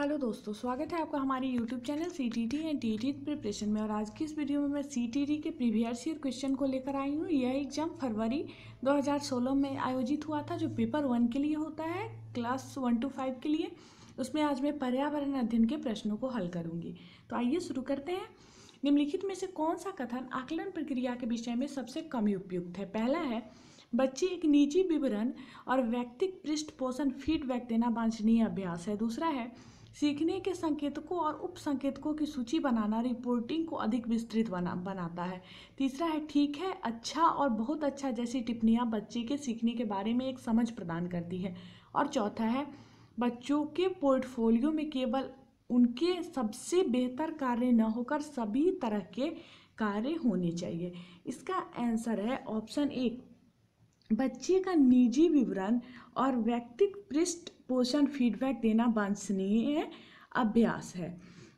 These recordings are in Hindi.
हेलो दोस्तों स्वागत है आपका हमारे YouTube channel C T T and T T preparation में और आज की इस वीडियो में मैं सी टी टी के प्रीवियस ईयर क्वेश्चन को लेकर आई हूँ यह एग्जाम फरवरी 2016 में आयोजित हुआ था जो पेपर वन के लिए होता है क्लास वन टू फाइव के लिए उसमें आज मैं पर्यावरण अध्ययन के प्रश्नों को हल करूँगी तो आइए शुरू करते हैं निम्नलिखित में से कौन सा कथन आकलन प्रक्रिया के विषय में सबसे कम उपयुक्त है पहला है बच्चे एक निजी विवरण और व्यक्तिक पृष्ठ पोषण फीडबैक देना वांछनीय अभ्यास है दूसरा है सीखने के संकेतकों और उप संकेतकों की सूची बनाना रिपोर्टिंग को अधिक विस्तृत बना बनाता है तीसरा है ठीक है अच्छा और बहुत अच्छा जैसी टिप्पणियाँ बच्चे के सीखने के बारे में एक समझ प्रदान करती है और चौथा है बच्चों के पोर्टफोलियो में केवल उनके सबसे बेहतर कार्य न होकर सभी तरह के कार्य होने चाहिए इसका आंसर है ऑप्शन एक बच्चे का निजी विवरण और व्यक्तिक पृष्ठ पोषण फीडबैक देना वांछनीय अभ्यास है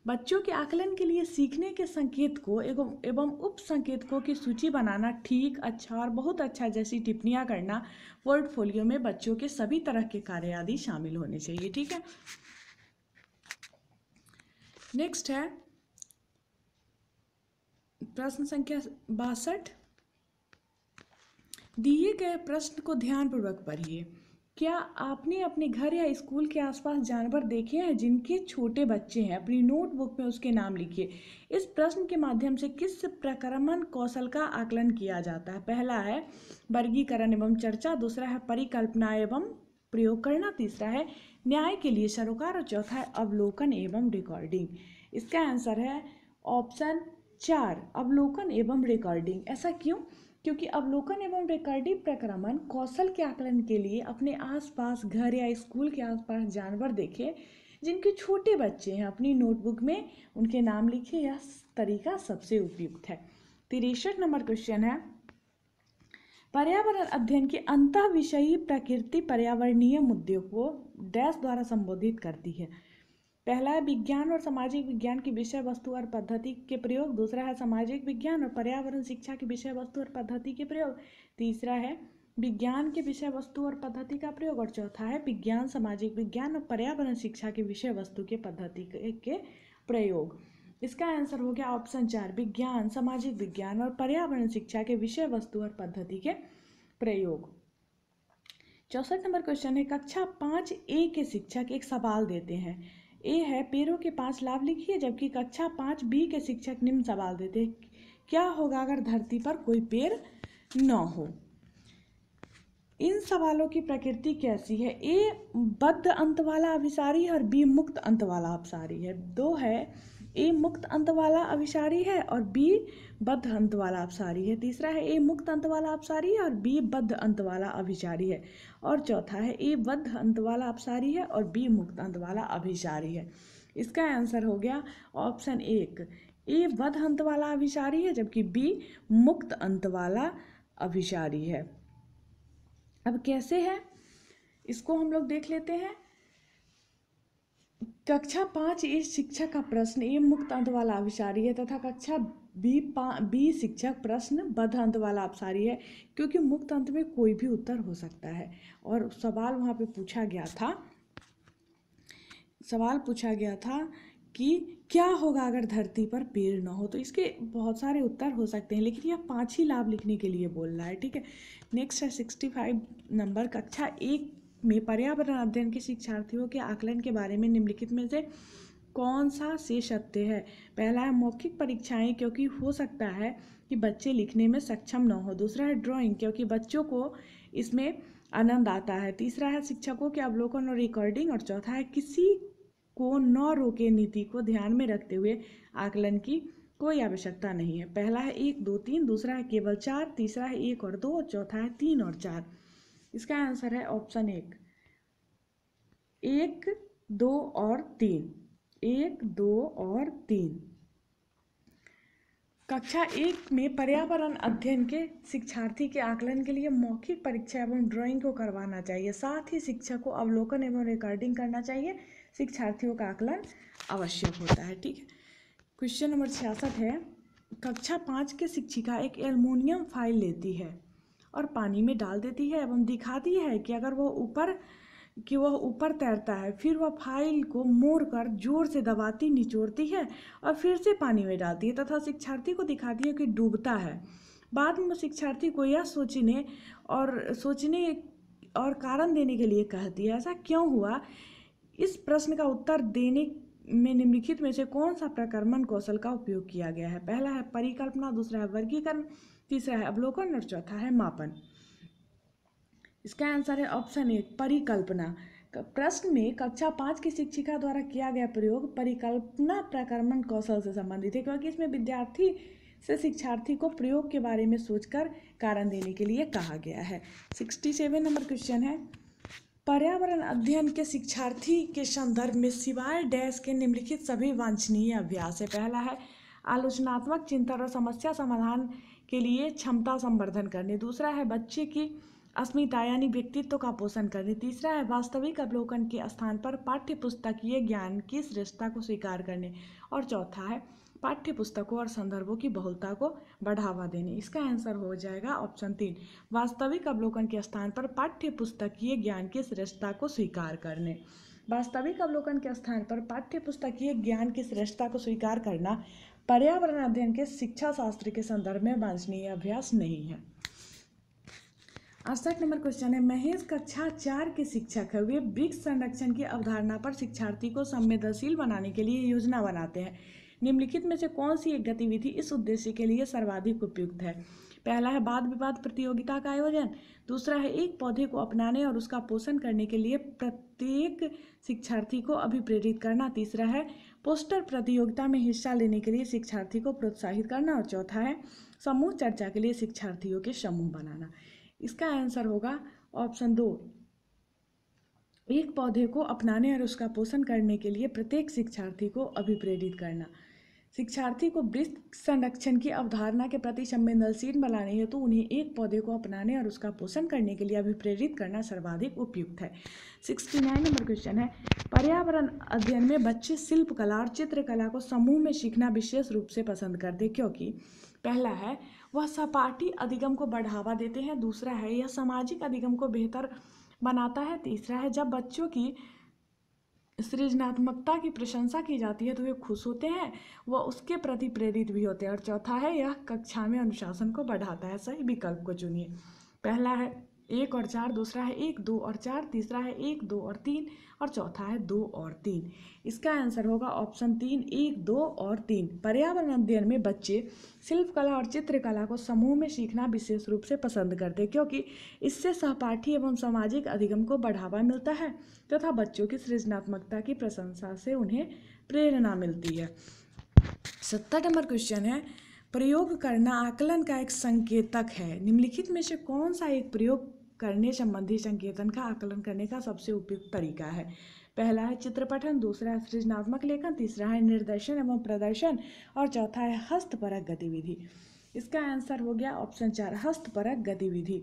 बच्चों के आकलन के लिए सीखने के संकेत को एवं उप संकेतकों की सूची बनाना ठीक अच्छा और बहुत अच्छा जैसी टिप्पणियाँ करना पोर्टफोलियो में बच्चों के सभी तरह के कार्य आदि शामिल होने चाहिए ठीक है नेक्स्ट है प्रश्न संख्या बासठ दिए गए प्रश्न को ध्यानपूर्वक पढ़िए क्या आपने अपने घर या स्कूल के आसपास जानवर देखे हैं जिनके छोटे बच्चे हैं अपनी नोटबुक में उसके नाम लिखिए इस प्रश्न के माध्यम से किस प्रक्रमण कौशल का आकलन किया जाता है पहला है वर्गीकरण एवं चर्चा दूसरा है परिकल्पना एवं प्रयोग करना तीसरा है न्याय के लिए सरोकार और चौथा है अवलोकन एवं रिकॉर्डिंग इसका आंसर है ऑप्शन चार अवलोकन एवं रिकॉर्डिंग ऐसा क्यों क्योंकि अवलोकन एवं रिकॉर्डिव प्रक्रमण कौशल के आकलन के लिए अपने आसपास घर या स्कूल के आसपास जानवर देखे जिनके छोटे बच्चे हैं अपनी नोटबुक में उनके नाम लिखे यह तरीका सबसे उपयुक्त है तिरसठ नंबर क्वेश्चन है पर्यावरण अध्ययन के अंत विषयी प्रकृति पर्यावरणीय मुद्दे को डैश द्वारा संबोधित करती है पहला है विज्ञान और सामाजिक विज्ञान की विषय वस्तु और पद्धति के प्रयोग दूसरा है सामाजिक विज्ञान और पर्यावरण शिक्षा की विषय वस्तु और पद्धति के प्रयोग तीसरा है विज्ञान के विषय वस्तु और पद्धति का प्रयोग और चौथा है विज्ञान सामाजिक विज्ञान और पर्यावरण शिक्षा के विषय वस्तु के पद्धति के प्रयोग इसका आंसर हो गया ऑप्शन चार विज्ञान सामाजिक विज्ञान और पर्यावरण शिक्षा के विषय वस्तु और पद्धति के प्रयोग चौसठ नंबर क्वेश्चन है कक्षा पाँच ए के शिक्षक एक सवाल देते हैं ए है पेरों के पास लाभ लिखिए जबकि कक्षा पाँच बी के शिक्षक निम्न सवाल देते क्या होगा अगर धरती पर कोई पेड़ न हो इन सवालों की प्रकृति कैसी है ए बद्ध अंत वाला अभिसारी और बी मुक्त अंत वाला अभिसारी है दो है ए मुक्त अंत वाला अभिसारी है और बी बद्ध अंत वाला अपसारी है तीसरा है ए मुक्त अंत वाला अपसारी है और बी बद्ध अंत वाला अभिसारी है और चौथा है ए बद्ध अंत वाला अपसारी है और बी मुक्त अंत वाला अभिसारी है इसका आंसर हो गया ऑप्शन एक ए बद्ध अंत वाला अभिसारी है जबकि बी मुक्त अंत वाला अभिसारी है अब कैसे है इसको हम लोग देख लेते हैं कक्षा पाँच ए शिक्षक का प्रश्न ए मुक्त अंत वाला अभिसारी है तथा कक्षा बी पा बी शिक्षक प्रश्न बद्ध अंत वाला अपसारी है क्योंकि मुक्त अंत में कोई भी उत्तर हो सकता है और सवाल वहाँ पे पूछा गया था सवाल पूछा गया था कि क्या होगा अगर धरती पर पेड़ ना हो तो इसके बहुत सारे उत्तर हो सकते हैं लेकिन यह पाँच ही लाभ लिखने के लिए बोल रहा है ठीक है नेक्स्ट है सिक्सटी फाइव नंबर कक्षा एक में पर्यावरण अध्ययन के शिक्षार्थियों के आकलन के बारे में निम्नलिखित में से कौन सा से सत्य है पहला है मौखिक परीक्षाएं क्योंकि हो सकता है कि बच्चे लिखने में सक्षम न हो दूसरा है ड्राइंग क्योंकि बच्चों को इसमें आनंद आता है तीसरा है शिक्षकों के अवलोकन और रिकॉर्डिंग और चौथा है किसी को न रोके नीति को ध्यान में रखते हुए आकलन की कोई आवश्यकता नहीं है पहला है एक दो तीन दूसरा है केवल चार तीसरा है एक और दो और चौथा है तीन और चार इसका आंसर है ऑप्शन एक एक दो और तीन एक दो और तीन कक्षा एक में पर्यावरण अध्ययन के शिक्षार्थी के आकलन के लिए मौखिक परीक्षा एवं ड्राइंग को करवाना चाहिए साथ ही शिक्षक को अवलोकन एवं रिकॉर्डिंग करना चाहिए शिक्षार्थियों का आकलन आवश्यक होता है ठीक है क्वेश्चन नंबर छियासठ है कक्षा पाँच के शिक्षिका एक एलमोनियम फाइल लेती है और पानी में डाल देती है एवं दिखाती है कि अगर वह ऊपर कि वह ऊपर तैरता है फिर वह फाइल को मोड़ कर जोर से दबाती निचोड़ती है और फिर से पानी में डालती है तथा शिक्षार्थी को दिखाती है कि डूबता है बाद में शिक्षार्थी को यह सोचने और सोचने और कारण देने के लिए कहती है ऐसा क्यों हुआ इस प्रश्न का उत्तर देने में निम्नलिखित में से कौन सा प्रकर्मण कौशल का उपयोग किया गया है पहला है परिकल्पना दूसरा है वर्गीकरण तीसरा है अवलोकन और चौथा है मापन इसका आंसर है ऑप्शन ए परिकल्पना प्रश्न में कक्षा पाँच की शिक्षिका द्वारा किया गया प्रयोग परिकल्पना प्रक्रमण कौशल से संबंधित है क्योंकि इसमें विद्यार्थी से शिक्षार्थी को प्रयोग के बारे में सोचकर कारण देने के लिए कहा गया है सिक्सटी सेवन नंबर क्वेश्चन है पर्यावरण अध्ययन के शिक्षार्थी के संदर्भ में सिवाय डैश के निम्नलिखित सभी वांछनीय अभ्यास है पहला है आलोचनात्मक चिंतन और समस्या समाधान के लिए क्षमता संवर्धन करने दूसरा है बच्चे की अस्मिता यानी व्यक्तित्व का पोषण करने तीसरा है वास्तविक अवलोकन के स्थान पर पाठ्य पुस्तकीय ज्ञान की श्रेष्ठता को स्वीकार करने और चौथा है पाठ्य पुस्तकों और संदर्भों की बहुलता को बढ़ावा देने इसका आंसर हो जाएगा ऑप्शन तीन वास्तविक अवलोकन के स्थान पर पाठ्य पुस्तकीय ज्ञान की श्रेष्ठता को स्वीकार करने वास्तविक अवलोकन के स्थान पर पाठ्य पुस्तकीय ज्ञान की श्रेष्ठता को स्वीकार करना पर्यावरण अध्ययन के शिक्षा शास्त्र के संदर्भ में वांछनीय अभ्यास नहीं है अड़सठ नंबर क्वेश्चन है महेश कक्षा चार के शिक्षक है वे वृक्ष संरक्षण की अवधारणा पर शिक्षार्थी को संवेदनशील बनाने के लिए योजना बनाते हैं निम्नलिखित में से कौन सी एक गतिविधि इस उद्देश्य के लिए सर्वाधिक उपयुक्त है पहला है वाद विवाद प्रतियोगिता का आयोजन दूसरा है एक पौधे को अपनाने और उसका पोषण करने के लिए प्रत्येक शिक्षार्थी को अभिप्रेरित करना तीसरा है पोस्टर प्रतियोगिता में हिस्सा लेने के लिए शिक्षार्थी को प्रोत्साहित करना और चौथा है समूह चर्चा के लिए शिक्षार्थियों के समूह बनाना इसका आंसर होगा ऑप्शन दो एक पौधे को अपनाने और उसका पोषण करने के लिए प्रत्येक शिक्षार्थी को अभिप्रेरित करना शिक्षार्थी को वृक्ष संरक्षण की अवधारणा के प्रति संवेदनशील बनाने हेतु तो उन्हें एक पौधे को अपनाने और उसका पोषण करने के लिए अभिप्रेरित करना सर्वाधिक उपयुक्त है सिक्सटी नाइन नंबर क्वेश्चन है पर्यावरण अध्ययन में बच्चे शिल्पकला और चित्रकला को समूह में सीखना विशेष रूप से पसंद करते क्योंकि पहला है वह सपाटी अधिगम को बढ़ावा देते हैं दूसरा है यह सामाजिक अधिगम को बेहतर बनाता है तीसरा है जब बच्चों की सृजनात्मकता की प्रशंसा की जाती है तो वे खुश होते हैं वह उसके प्रति प्रेरित भी होते हैं और चौथा है यह कक्षा में अनुशासन को बढ़ाता है सही विकल्प को चुनिए पहला है एक और चार दूसरा है एक दो और चार तीसरा है एक दो और तीन और चौथा है दो और तीन इसका आंसर होगा ऑप्शन तीन एक दो और तीन पर्यावरण अध्ययन में बच्चे शिल्पकला और चित्रकला को समूह में सीखना विशेष रूप से पसंद करते क्योंकि इससे सहपाठी एवं सामाजिक अधिगम को बढ़ावा मिलता है तथा तो बच्चों की सृजनात्मकता की प्रशंसा से उन्हें प्रेरणा मिलती है सत्तर नंबर क्वेश्चन है प्रयोग करना आकलन का एक संकेतक है निम्नलिखित में से कौन सा एक प्रयोग करने संबंधी संकेतन का आकलन करने का सबसे उपयुक्त तरीका है पहला है चित्रपठन दूसरा है सृजनात्मक लेखन तीसरा है निर्देशन एवं प्रदर्शन और चौथा है हस्तपरक गतिविधि इसका आंसर हो गया ऑप्शन चार हस्तपरक गतिविधि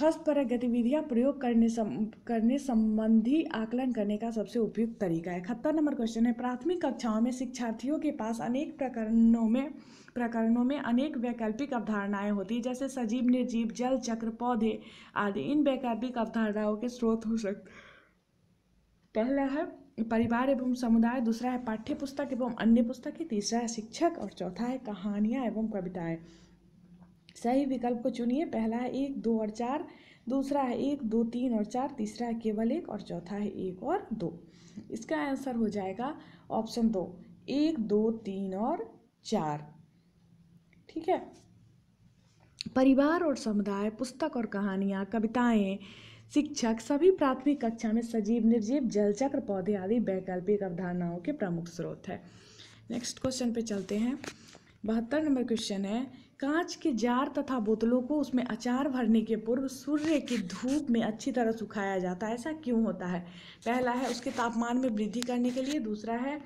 हस्तपरक गतिविधियां प्रयोग करने सम, करने संबंधी आकलन करने का सबसे उपयुक्त तरीका है इकहत्तर नंबर क्वेश्चन है प्राथमिक कक्षाओं में शिक्षार्थियों के पास अनेक प्रकरणों में प्रकरणों में अनेक वैकल्पिक अवधारणाएं होती जैसे सजीव निर्जीव जल चक्र पौधे आदि इन वैकल्पिक अवधारणाओं के स्रोत हो सकते पहला है परिवार एवं समुदाय दूसरा है पाठ्य पुस्तक एवं अन्य पुस्तक तीसरा है शिक्षक और चौथा है कहानियाँ एवं कविताएँ सही विकल्प को चुनिए पहला है एक दो और चार दूसरा है एक दो तीन और चार तीसरा है केवल एक और चौथा है एक और दो इसका आंसर हो जाएगा ऑप्शन दो एक दो तीन और चार ठीक है परिवार और समुदाय पुस्तक और कहानियाँ कविताएं शिक्षक सभी प्राथमिक कक्षा में सजीव निर्जीव जलचक्र पौधे आदि वैकल्पिक अवधारणाओं के प्रमुख स्रोत है नेक्स्ट क्वेश्चन पे चलते हैं बहत्तर नंबर क्वेश्चन है कांच के जार तथा बोतलों को उसमें अचार भरने के पूर्व सूर्य की धूप में अच्छी तरह सुखाया जाता है ऐसा क्यों होता है पहला है उसके तापमान में वृद्धि करने के लिए दूसरा है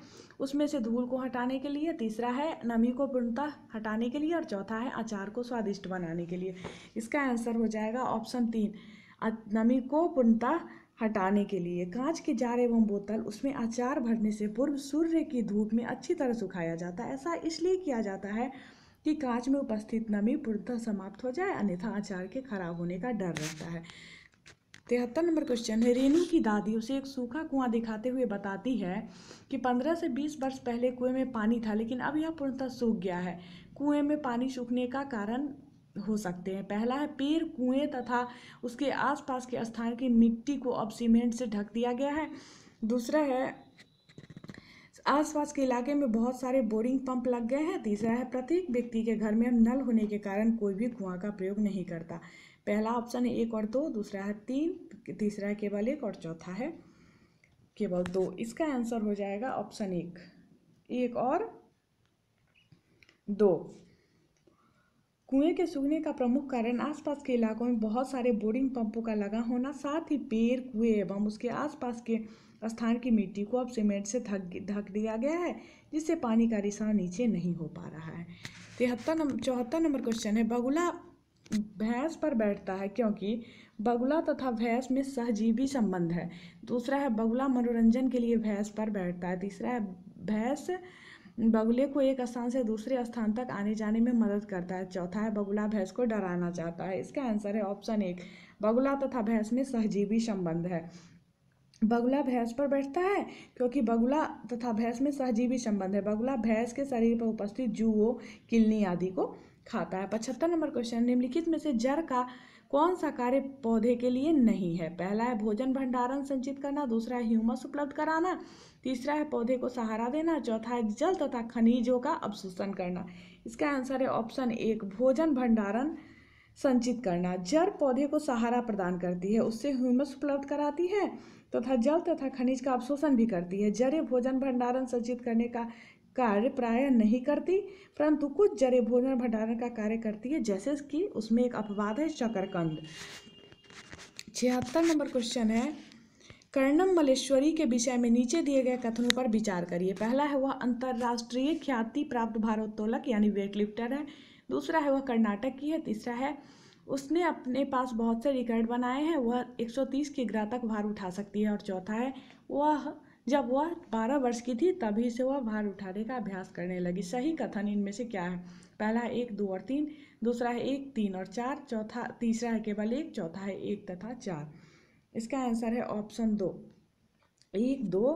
उसमें से धूल को हटाने के लिए तीसरा है नमी को पूर्णतः हटाने के लिए और चौथा है अचार को स्वादिष्ट बनाने के लिए इसका आंसर हो जाएगा ऑप्शन तीन नमी को पूर्णतः हटाने के लिए कांच के जार एवं बोतल उसमें अचार भरने से पूर्व सूर्य की धूप में अच्छी तरह सुखाया जाता है ऐसा इसलिए किया जाता है कि कांच में उपस्थित नमी पूर्णतः समाप्त हो जाए अन्यथा अचार के खराब होने का डर रहता है तिहत्तर नंबर क्वेश्चन है रेनू की दादी उसे एक सूखा कुआं दिखाते हुए बताती है कि पंद्रह से बीस वर्ष पहले कुएं में पानी था लेकिन अब यह पूर्णतः सूख गया है कुएं में पानी सूखने का कारण हो सकते हैं पहला है पेड़ कुएं तथा उसके आसपास के स्थान की मिट्टी को अब सीमेंट से ढक दिया गया है दूसरा है आसपास के इलाके में बहुत सारे बोरिंग पंप लग गए हैं तीसरा है प्रत्येक व्यक्ति के घर में अब नल होने के कारण कोई भी कुआं का प्रयोग नहीं करता पहला ऑप्शन है एक और दो दूसरा है तीन तीसरा है केवल एक और चौथा है केवल दो इसका आंसर हो जाएगा ऑप्शन एक एक और दो कुएं के सूखने का प्रमुख कारण आसपास के इलाकों में बहुत सारे बोरिंग पंपों का लगा होना साथ ही पेड़ कुएं एवं उसके आसपास के स्थान की मिट्टी को अब सीमेंट से ढक ढक दिया गया है जिससे पानी का रिसाव नीचे नहीं हो पा रहा है तिहत्तर नंबर चौहत्तर नंबर क्वेश्चन है बगुला भैंस पर बैठता है क्योंकि बगुला तथा भैंस में सहजीवी संबंध है दूसरा है बगुला मनोरंजन के लिए भैंस पर बैठता है तीसरा है भैंस बगुले को एक स्थान से दूसरे स्थान तक आने जाने में मदद करता है चौथा है बगुला भैंस को डराना चाहता है इसका आंसर है ऑप्शन एक बगुला तथा भैंस में सहजीवी संबंध है बगुला भैंस पर बैठता है क्योंकि बगुला तथा भैंस में सहजीवी संबंध है बगुला भैंस के शरीर पर उपस्थित जूओ किलनी आदि को खाता है पचहत्तर नंबर क्वेश्चन निम्नलिखित में से जड़ का कौन सा कार्य पौधे के लिए नहीं है पहला है भोजन भंडारण संचित करना दूसरा है ह्यूमस उपलब्ध कराना तीसरा है पौधे को सहारा देना चौथा है जल तथा खनिजों का अवशोषण करना इसका आंसर है ऑप्शन एक भोजन भंडारण संचित करना जड़ पौधे को सहारा प्रदान करती है उससे ह्यूमस उपलब्ध कराती है तथा तो जल तथा खनिज का अवशोषण भी करती है जड़े भोजन भंडारण संचित करने का कार्य प्राय नहीं करती परंतु कुछ जड़े भोजन भंडारण का कार्य करती है जैसे कि उसमें एक अपवाद है शकरकंद छिहत्तर नंबर क्वेश्चन है कर्णम मलेश्वरी के विषय में नीचे दिए गए कथनों पर विचार करिए पहला है वह अंतर्राष्ट्रीय ख्याति प्राप्त भारोत्तोलक यानी वेटलिफ्टर है दूसरा है वह कर्नाटक की है तीसरा है उसने अपने पास बहुत से रिकॉर्ड बनाए हैं वह 130 ग्रह तक भार उठा सकती है और चौथा है वह जब वह 12 वर्ष की थी तभी से वह भार उठाने का अभ्यास करने लगी सही कथन इनमें से क्या है पहला है एक दो और तीन दूसरा है एक तीन और चार चौथा तीसरा है केवल एक चौथा है एक तथा चार इसका आंसर है ऑप्शन दो एक दो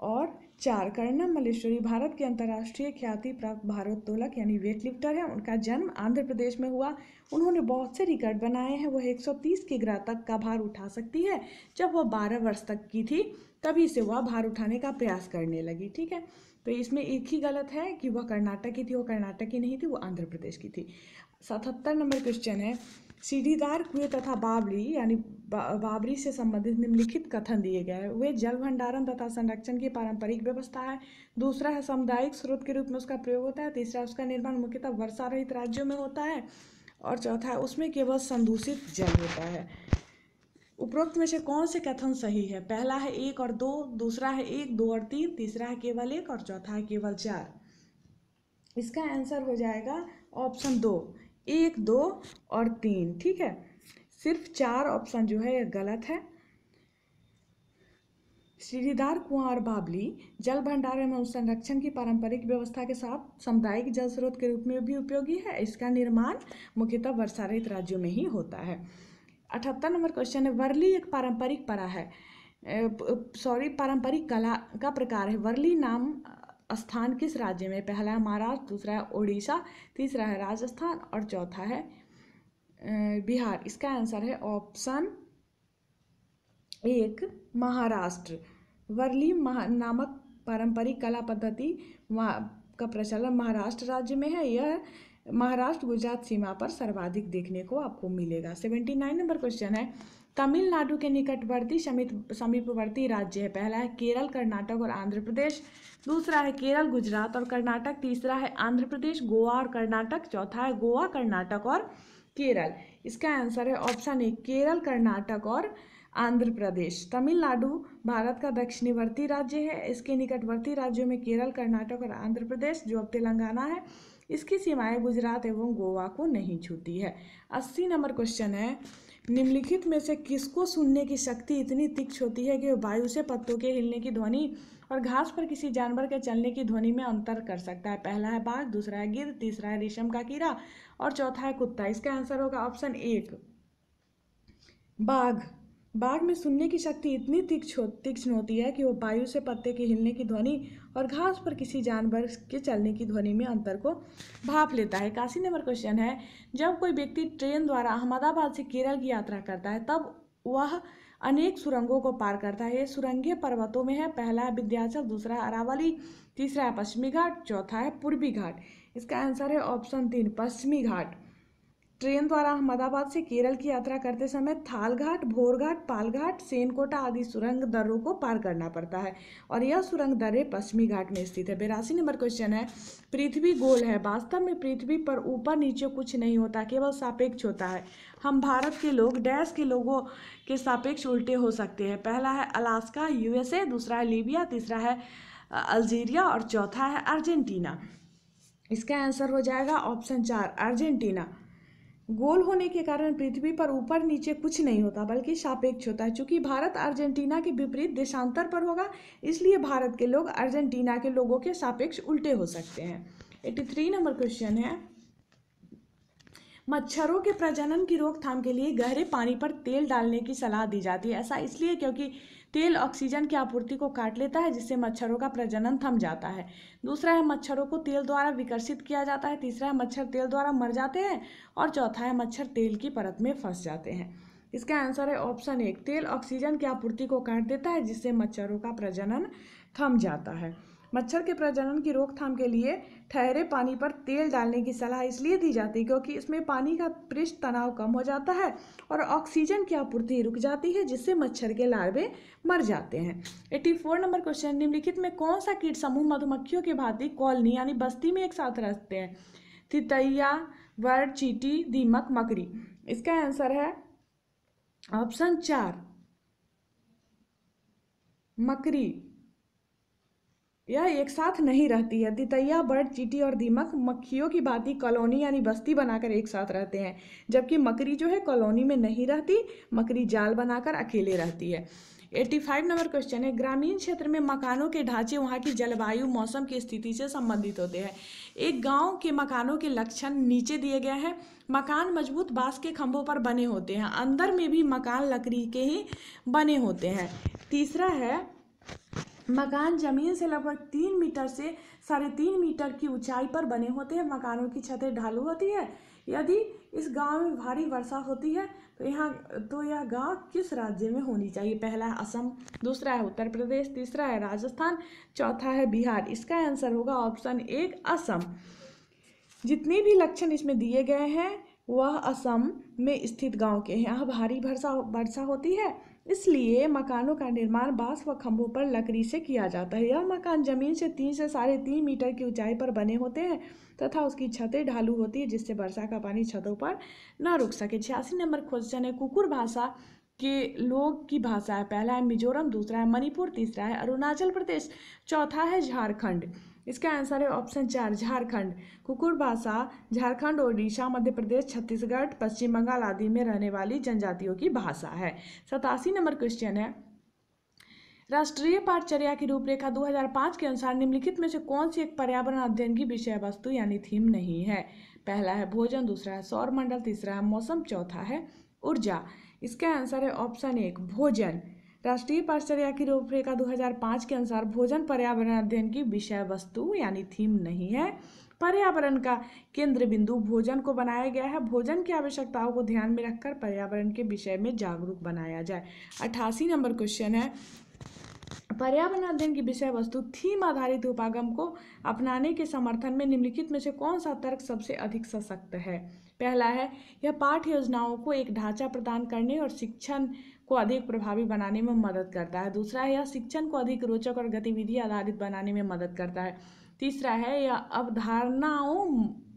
और चार करणा मलेश्वरी भारत के अंतर्राष्ट्रीय ख्याति प्राप्त भारोत्तोलक यानी वेट लिफ्टर हैं उनका जन्म आंध्र प्रदेश में हुआ उन्होंने बहुत से रिकॉर्ड बनाए हैं वह 130 ग्रह तक का भार उठा सकती है जब वह 12 वर्ष तक की थी तभी से वह भार उठाने का प्रयास करने लगी ठीक है तो इसमें एक ही गलत है कि वह कर्नाटक की थी वह कर्नाटक की नहीं थी वो आंध्र प्रदेश की थी सतहत्तर नंबर क्वेश्चन है सीढ़ीदार कुएं तथा बाबरी यानी बाबरी से संबंधित निम्नलिखित कथन दिए गए हैं वे जल भंडारण तथा संरक्षण की पारंपरिक व्यवस्था है दूसरा है सामुदायिक स्रोत के रूप में उसका प्रयोग होता है तीसरा उसका निर्माण मुख्यतः वर्षा रहित राज्यों में होता है और चौथा है उसमें केवल संदूषित जल होता है उपरोक्त में से कौन से कथन सही है पहला है एक और दो दूसरा है एक दो और तीन तीसरा है केवल एक और चौथा है केवल चार इसका आंसर हो जाएगा ऑप्शन दो एक दो और तीन ठीक है सिर्फ चार ऑप्शन जो है गलत है श्रीधार कुआं और बाबली जल भंडार एवं संरक्षण की पारंपरिक व्यवस्था के साथ सामुदायिक जल स्रोत के रूप में भी उपयोगी है इसका निर्माण मुख्यतः वर्षा रहित राज्यों में ही होता है अठहत्तर नंबर क्वेश्चन है वर्ली एक पारंपरिक परा है सॉरी पारंपरिक कला का प्रकार है वर्ली नाम स्थान किस राज्य में पहला है महाराष्ट्र दूसरा है ओडिशा तीसरा है राजस्थान और चौथा है बिहार इसका आंसर है ऑप्शन एक महाराष्ट्र वर्ली महा नामक पारंपरिक कला पद्धति का प्रचलन महाराष्ट्र राज्य में है यह महाराष्ट्र गुजरात सीमा पर सर्वाधिक देखने को आपको मिलेगा सेवेंटी नाइन नंबर क्वेश्चन है तमिलनाडु के निकटवर्ती समित समीपवर्ती राज्य है पहला है केरल कर्नाटक और आंध्र प्रदेश दूसरा है केरल गुजरात और कर्नाटक तीसरा है आंध्र प्रदेश गोवा और कर्नाटक चौथा है गोवा कर्नाटक और केरल इसका आंसर है ऑप्शन ए केरल कर्नाटक और आंध्र प्रदेश तमिलनाडु भारत का दक्षिणीवर्ती राज्य है इसके निकटवर्ती राज्यों में केरल कर्नाटक और आंध्र प्रदेश जो अब तेलंगाना है इसकी सीमाएं गुजरात एवं गोवा को नहीं छूती है अस्सी नंबर क्वेश्चन है निम्नलिखित में से किसको सुनने की शक्ति इतनी तीक्ष होती है कि वायु से पत्तों के हिलने की ध्वनि और घास पर किसी जानवर के चलने की ध्वनि में अंतर कर सकता है पहला है बाघ दूसरा है गिर तीसरा है रेशम का कीड़ा और चौथा है कुत्ता इसका आंसर होगा ऑप्शन एक बाघ बाघ में सुनने की शक्ति इतनी तीक्ष तीक्ष्ण होती है कि वो वायु से पत्ते के हिलने की ध्वनि और घास पर किसी जानवर के चलने की ध्वनि में अंतर को भाप लेता है काशी नंबर क्वेश्चन है जब कोई व्यक्ति ट्रेन द्वारा अहमदाबाद से केरल की यात्रा करता है तब वह अनेक सुरंगों को पार करता है ये सुरंगे पर्वतों में है पहला है विद्याचल दूसरा अरावली तीसरा है पश्चिमी घाट चौथा है पूर्वी घाट इसका आंसर है ऑप्शन तीन पश्चिमी घाट ट्रेन द्वारा अहमदाबाद से केरल की यात्रा करते समय थालघाट भोरघाट पालघाट सेनकोटा आदि सुरंग दर्रों को पार करना पड़ता है और यह सुरंग दरें पश्चिमी घाट में स्थित है बेरासी नंबर क्वेश्चन है पृथ्वी गोल है वास्तव में पृथ्वी पर ऊपर नीचे कुछ नहीं होता केवल सापेक्ष होता है हम भारत के लोग डैश के लोगों के सापेक्ष उल्टे हो सकते हैं पहला है अलास्का यूएसए दूसरा है लीबिया तीसरा है अल्जीरिया और चौथा है अर्जेंटीना इसका आंसर हो जाएगा ऑप्शन चार अर्जेंटीना गोल होने के कारण पृथ्वी पर ऊपर नीचे कुछ नहीं होता बल्कि सापेक्ष होता है चूंकि भारत अर्जेंटीना के विपरीत देशांतर पर होगा इसलिए भारत के लोग अर्जेंटीना के लोगों के सापेक्ष उल्टे हो सकते हैं एट्टी थ्री नंबर क्वेश्चन है मच्छरों के प्रजनन की रोकथाम के लिए गहरे पानी पर तेल डालने की सलाह दी जाती है ऐसा इसलिए क्योंकि तेल ऑक्सीजन की आपूर्ति को काट लेता है जिससे मच्छरों का प्रजनन थम जाता है दूसरा है मच्छरों को तेल द्वारा विकसित किया जाता है तीसरा है मच्छर तेल द्वारा मर जाते हैं और चौथा है मच्छर तेल की परत में फंस जाते हैं इसका आंसर है ऑप्शन एक तेल ऑक्सीजन की आपूर्ति को काट देता है जिससे मच्छरों का प्रजनन थम जाता है मच्छर के प्रजनन की रोकथाम के लिए ठहरे पानी पर तेल डालने की सलाह इसलिए दी जाती है क्योंकि इसमें पानी का पृष्ठ तनाव कम हो जाता है और ऑक्सीजन की आपूर्ति रुक जाती है जिससे मच्छर के लार्वे मर जाते हैं एट्टी फोर नंबर क्वेश्चन निम्नलिखित में कौन सा कीट समूह मधुमक्खियों के भांति कॉलोनी यानी बस्ती में एक साथ रहते हैं तितैया वर्ड चीटी दीमक मकड़ी इसका आंसर है ऑप्शन चार मकरी यह एक साथ नहीं रहती है तितैया बर्ड चीटी और दीमक मक्खियों की भांति कॉलोनी यानी बस्ती बनाकर एक साथ रहते हैं जबकि मकरी जो है कॉलोनी में नहीं रहती मकरी जाल बनाकर अकेले रहती है 85 नंबर क्वेश्चन है ग्रामीण क्षेत्र में मकानों के ढांचे वहाँ की जलवायु मौसम की स्थिति से संबंधित होते हैं एक गांव के मकानों के लक्षण नीचे दिए गए हैं मकान मजबूत बांस के खंभों पर बने होते हैं अंदर में भी मकान लकड़ी के ही बने होते हैं तीसरा है मकान जमीन से लगभग तीन मीटर से साढ़े तीन मीटर की ऊंचाई पर बने होते हैं मकानों की छतें ढालू होती है यदि इस गांव में भारी वर्षा होती है तो यहाँ तो यह गांव किस राज्य में होनी चाहिए पहला है असम दूसरा है उत्तर प्रदेश तीसरा है राजस्थान चौथा है बिहार इसका आंसर होगा ऑप्शन एक असम जितने भी लक्षण इसमें दिए गए हैं वह असम में स्थित गांव के हैं यहाँ भारी वर्षा वर्षा होती है इसलिए मकानों का निर्माण बांस व खंभों पर लकड़ी से किया जाता है यह मकान जमीन से तीन से साढ़े तीन मीटर की ऊंचाई पर बने होते हैं तथा उसकी छतें ढालू होती है जिससे वर्षा का पानी छतों पर ना रुक सके छियासी नंबर क्वेश्चन है कुकुर भाषा के लोग की भाषा है पहला है मिजोरम दूसरा है मणिपुर तीसरा है अरुणाचल प्रदेश चौथा है झारखंड इसका आंसर है ऑप्शन चार झारखंड कुकुर भाषा झारखंड ओडिशा मध्य प्रदेश छत्तीसगढ़ पश्चिम बंगाल आदि में रहने वाली जनजातियों की भाषा है सतासी नंबर क्वेश्चन है राष्ट्रीय पाठचर्या की रूपरेखा 2005 के अनुसार निम्नलिखित में से कौन सी एक पर्यावरण अध्ययन की विषय वस्तु यानी थीम नहीं है पहला है भोजन दूसरा है सौर मंडल तीसरा है मौसम चौथा है ऊर्जा इसका आंसर है ऑप्शन एक भोजन राष्ट्रीय पाठचर्या की रूपरेखा 2005 के अनुसार भोजन पर्यावरण अध्ययन की विषय वस्तु यानी थीम नहीं है पर्यावरण का केंद्र बिंदु भोजन को बनाया गया है भोजन की आवश्यकताओं को ध्यान में रखकर पर्यावरण के विषय में जागरूक बनाया जाए अट्ठासी नंबर क्वेश्चन है पर्यावरण अध्ययन की विषय वस्तु थीम आधारित उपागम को अपनाने के समर्थन में निम्नलिखित में से कौन सा तर्क सबसे अधिक सशक्त है पहला है यह पाठ योजनाओं को एक ढांचा प्रदान करने और शिक्षण को अधिक प्रभावी बनाने में मदद करता है दूसरा है यह शिक्षण को अधिक रोचक और गतिविधि आधारित बनाने में मदद करता है तीसरा है यह अवधारणाओं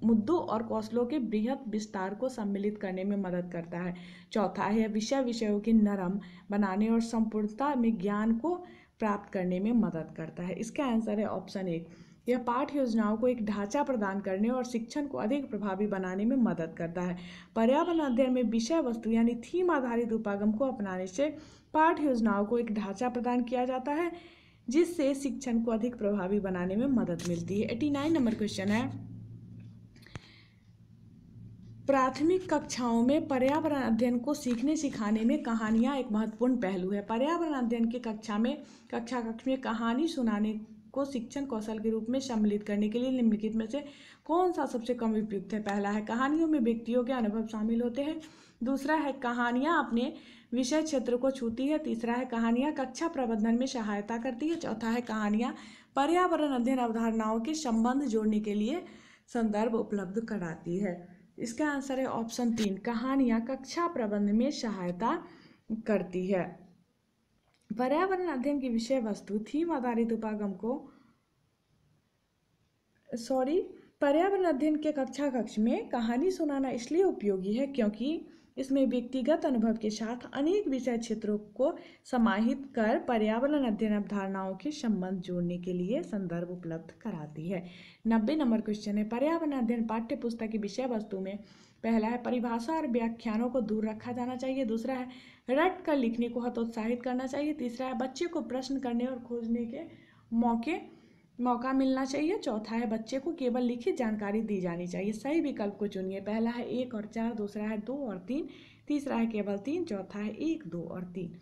मुद्दों और कौशलों के बृहद विस्तार को सम्मिलित करने में मदद करता है चौथा है विषय विषयों की नरम बनाने और संपूर्णता में ज्ञान को प्राप्त करने में मदद करता है इसका आंसर है ऑप्शन एक यह पाठ योजनाओं को एक ढांचा प्रदान करने और शिक्षण को अधिक प्रभावी बनाने में मदद करता है पर्यावरण अध्ययन में विषय वस्तु यानी थीम आधारित उपागम को अपनाने से पाठ योजनाओं को एक ढांचा प्रदान किया जाता है जिससे शिक्षण को अधिक प्रभावी बनाने में मदद मिलती है एटी नाइन नंबर क्वेश्चन है प्राथमिक कक्षाओं में पर्यावरण अध्ययन को सीखने सिखाने में कहानियाँ एक महत्वपूर्ण पहलू है पर्यावरण अध्ययन की कक्षा में कक्षा कक्ष में कहानी सुनाने को शिक्षण कौशल के रूप में सम्मिलित करने के लिए निम्नलिखित में से कौन सा सबसे कम उपयुक्त है पहला है कहानियों में व्यक्तियों के अनुभव शामिल होते हैं दूसरा है कहानियाँ अपने विषय क्षेत्र को छूती है तीसरा है कहानियाँ कक्षा प्रबंधन में सहायता करती है चौथा है कहानियाँ पर्यावरण अध्ययन अवधारणाओं के संबंध जोड़ने के लिए संदर्भ उपलब्ध कराती है इसका आंसर है ऑप्शन तीन कहानियाँ कक्षा प्रबंध में सहायता करती है पर्यावरण अध्ययन की विषय वस्तु थीम आधारित उपागम को सॉरी पर्यावरण अध्ययन के कक्षा कक्ष में कहानी सुनाना इसलिए उपयोगी है क्योंकि इसमें व्यक्तिगत अनुभव के साथ अनेक विषय क्षेत्रों को समाहित कर पर्यावरण अध्ययन अवधारणाओं के संबंध जोड़ने के लिए संदर्भ उपलब्ध कराती है नब्बे नंबर क्वेश्चन है पर्यावरण अध्ययन पाठ्य पुस्तक की विषय वस्तु में पहला है परिभाषा और व्याख्यानों को दूर रखा जाना चाहिए दूसरा है रट कर लिखने को हतोत्साहित करना चाहिए तीसरा है बच्चे को प्रश्न करने और खोजने के मौके मौका मिलना चाहिए चौथा है बच्चे को केवल लिखित जानकारी दी जानी चाहिए सही विकल्प को चुनिए पहला है एक और चार दूसरा है दो और तीन तीसरा है केवल तीन चौथा है एक दो और तीन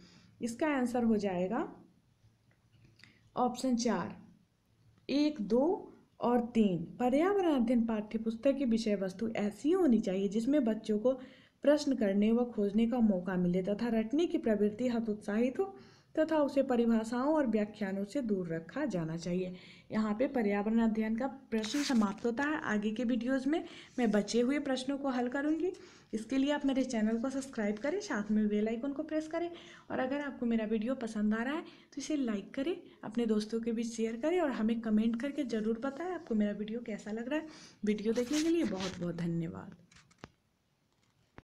इसका आंसर हो जाएगा ऑप्शन चार एक दो और तीन पर्यावरण अध्ययन पाठ्य पुस्तक की विषय वस्तु ऐसी होनी चाहिए जिसमें बच्चों को प्रश्न करने व खोजने का मौका मिले तथा रटने की प्रवृत्ति हतोत्साहित हो तथा उसे परिभाषाओं और व्याख्यानों से दूर रखा जाना चाहिए यहाँ पे पर्यावरण अध्ययन का प्रश्न समाप्त होता है आगे के वीडियोस में मैं बचे हुए प्रश्नों को हल करूँगी इसके लिए आप मेरे चैनल को सब्सक्राइब करें साथ में बेल आइकन को प्रेस करें और अगर आपको मेरा वीडियो पसंद आ रहा है तो इसे लाइक करें अपने दोस्तों के बीच शेयर करें और हमें कमेंट करके ज़रूर बताएं आपको मेरा वीडियो कैसा लग रहा है वीडियो देखने के लिए बहुत बहुत धन्यवाद